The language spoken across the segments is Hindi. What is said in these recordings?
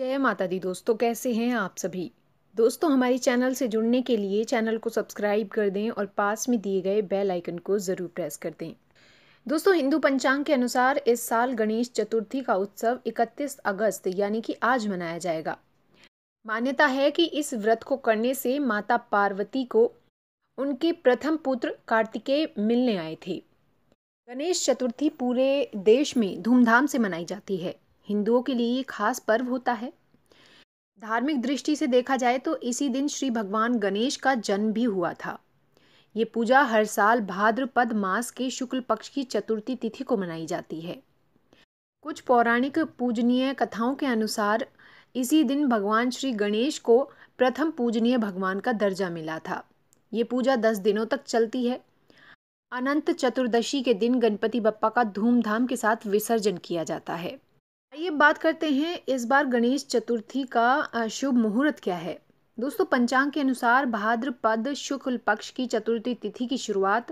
जय माता दी दोस्तों कैसे हैं आप सभी दोस्तों हमारे चैनल से जुड़ने के लिए चैनल को सब्सक्राइब कर दें और पास में दिए गए बेल आइकन को ज़रूर प्रेस कर दें दोस्तों हिंदू पंचांग के अनुसार इस साल गणेश चतुर्थी का उत्सव 31 अगस्त यानी कि आज मनाया जाएगा मान्यता है कि इस व्रत को करने से माता पार्वती को उनके प्रथम पुत्र कार्तिकेय मिलने आए थे गणेश चतुर्थी पूरे देश में धूमधाम से मनाई जाती है हिंदुओं के लिए ये खास पर्व होता है धार्मिक दृष्टि से देखा जाए तो इसी दिन श्री भगवान गणेश का जन्म भी हुआ था ये पूजा हर साल भाद्रपद मास के शुक्ल पक्ष की चतुर्थी तिथि को मनाई जाती है कुछ पौराणिक पूजनीय कथाओं के अनुसार इसी दिन भगवान श्री गणेश को प्रथम पूजनीय भगवान का दर्जा मिला था ये पूजा दस दिनों तक चलती है अनंत चतुर्दशी के दिन गणपति बप्पा का धूमधाम के साथ विसर्जन किया जाता है आइए बात करते हैं इस बार गणेश चतुर्थी का शुभ मुहूर्त क्या है दोस्तों पंचांग के अनुसार भाद्रपद शुक्ल पक्ष की चतुर्थी तिथि की शुरुआत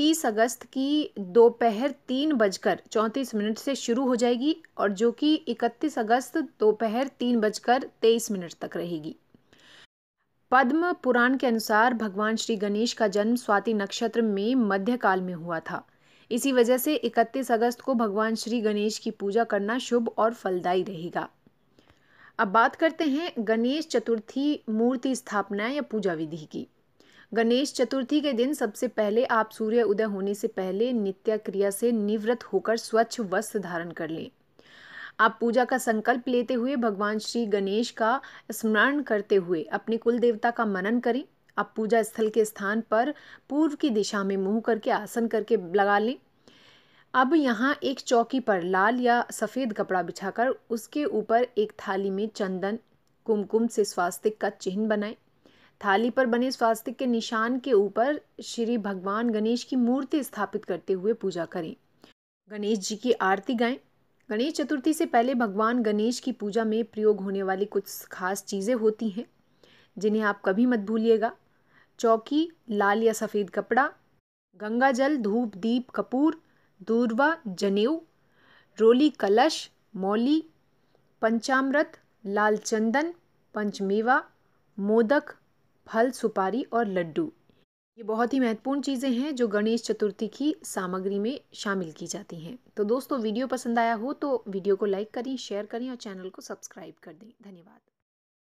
30 अगस्त की दोपहर तीन बजकर चौंतीस मिनट से शुरू हो जाएगी और जो कि 31 अगस्त दोपहर तीन बजकर तेईस मिनट तक रहेगी पद्म पुराण के अनुसार भगवान श्री गणेश का जन्म स्वाति नक्षत्र में मध्यकाल में हुआ था इसी वजह से 31 अगस्त को भगवान श्री गणेश की पूजा करना शुभ और फलदायी रहेगा अब बात करते हैं गणेश चतुर्थी मूर्ति स्थापना या पूजा विधि की गणेश चतुर्थी के दिन सबसे पहले आप सूर्य उदय होने से पहले नित्य क्रिया से निवृत्त होकर स्वच्छ वस्त्र धारण कर लें आप पूजा का संकल्प लेते हुए भगवान श्री गणेश का स्मरण करते हुए अपने कुल देवता का मनन करें आप पूजा स्थल के स्थान पर पूर्व की दिशा में मुंह करके आसन करके लगा लें अब यहाँ एक चौकी पर लाल या सफ़ेद कपड़ा बिछाकर उसके ऊपर एक थाली में चंदन कुमकुम से स्वास्तिक का चिन्ह बनाएं थाली पर बने स्वास्तिक के निशान के ऊपर श्री भगवान गणेश की मूर्ति स्थापित करते हुए पूजा करें गणेश जी की आरती गाएं गणेश चतुर्थी से पहले भगवान गणेश की पूजा में प्रयोग होने वाली कुछ खास चीज़ें होती हैं जिन्हें आप कभी मत भूलिएगा चौकी लाल या सफ़ेद कपड़ा गंगा जल धूप दीप कपूर दूरवा जनेऊ रोली कलश मौली पंचामृत लाल चंदन पंचमेवा मोदक फल सुपारी और लड्डू ये बहुत ही महत्वपूर्ण चीज़ें हैं जो गणेश चतुर्थी की सामग्री में शामिल की जाती हैं तो दोस्तों वीडियो पसंद आया हो तो वीडियो को लाइक करें शेयर करें और चैनल को सब्सक्राइब कर दें धन्यवाद